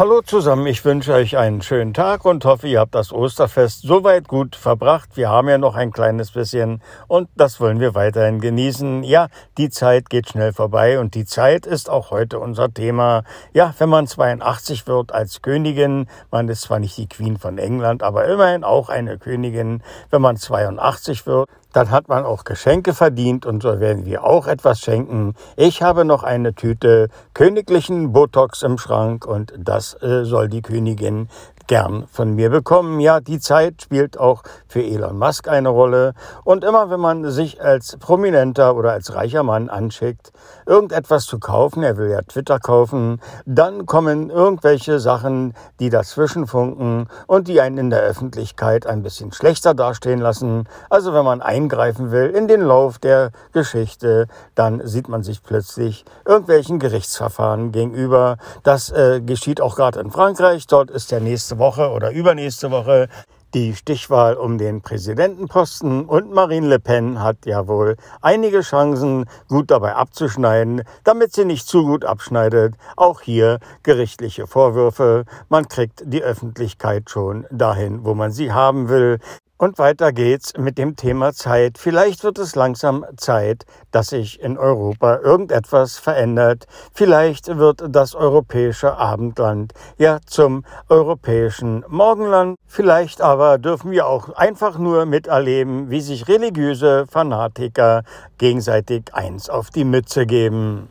Hallo zusammen, ich wünsche euch einen schönen Tag und hoffe, ihr habt das Osterfest soweit gut verbracht. Wir haben ja noch ein kleines bisschen und das wollen wir weiterhin genießen. Ja, die Zeit geht schnell vorbei und die Zeit ist auch heute unser Thema. Ja, wenn man 82 wird als Königin, man ist zwar nicht die Queen von England, aber immerhin auch eine Königin, wenn man 82 wird, dann hat man auch Geschenke verdient und so werden wir auch etwas schenken. Ich habe noch eine Tüte königlichen Botox im Schrank und das äh, soll die Königin gern von mir bekommen. Ja, die Zeit spielt auch für Elon Musk eine Rolle. Und immer wenn man sich als prominenter oder als reicher Mann anschickt, irgendetwas zu kaufen, er will ja Twitter kaufen, dann kommen irgendwelche Sachen, die dazwischen funken und die einen in der Öffentlichkeit ein bisschen schlechter dastehen lassen. Also wenn man eingreifen will in den Lauf der Geschichte, dann sieht man sich plötzlich irgendwelchen Gerichtsverfahren gegenüber. Das äh, geschieht auch auch gerade in Frankreich. Dort ist ja nächste Woche oder übernächste Woche die Stichwahl um den Präsidentenposten und Marine Le Pen hat ja wohl einige Chancen, gut dabei abzuschneiden, damit sie nicht zu gut abschneidet. Auch hier gerichtliche Vorwürfe. Man kriegt die Öffentlichkeit schon dahin, wo man sie haben will. Und weiter geht's mit dem Thema Zeit. Vielleicht wird es langsam Zeit, dass sich in Europa irgendetwas verändert. Vielleicht wird das europäische Abendland ja zum europäischen Morgenland. Vielleicht aber dürfen wir auch einfach nur miterleben, wie sich religiöse Fanatiker gegenseitig eins auf die Mütze geben.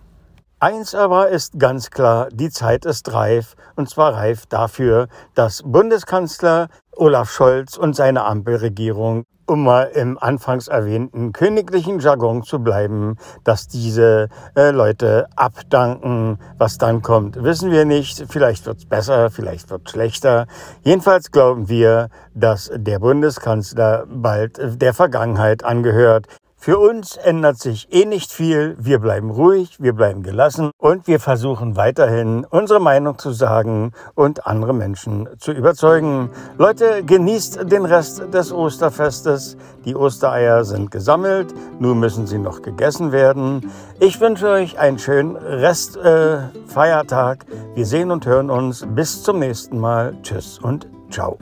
Eins aber ist ganz klar, die Zeit ist reif, und zwar reif dafür, dass Bundeskanzler Olaf Scholz und seine Ampelregierung, um mal im anfangs erwähnten königlichen Jargon zu bleiben, dass diese äh, Leute abdanken, was dann kommt, wissen wir nicht. Vielleicht wird's besser, vielleicht wird's schlechter. Jedenfalls glauben wir, dass der Bundeskanzler bald der Vergangenheit angehört. Für uns ändert sich eh nicht viel. Wir bleiben ruhig, wir bleiben gelassen und wir versuchen weiterhin unsere Meinung zu sagen und andere Menschen zu überzeugen. Leute, genießt den Rest des Osterfestes. Die Ostereier sind gesammelt, nun müssen sie noch gegessen werden. Ich wünsche euch einen schönen Restfeiertag. Äh, wir sehen und hören uns. Bis zum nächsten Mal. Tschüss und ciao.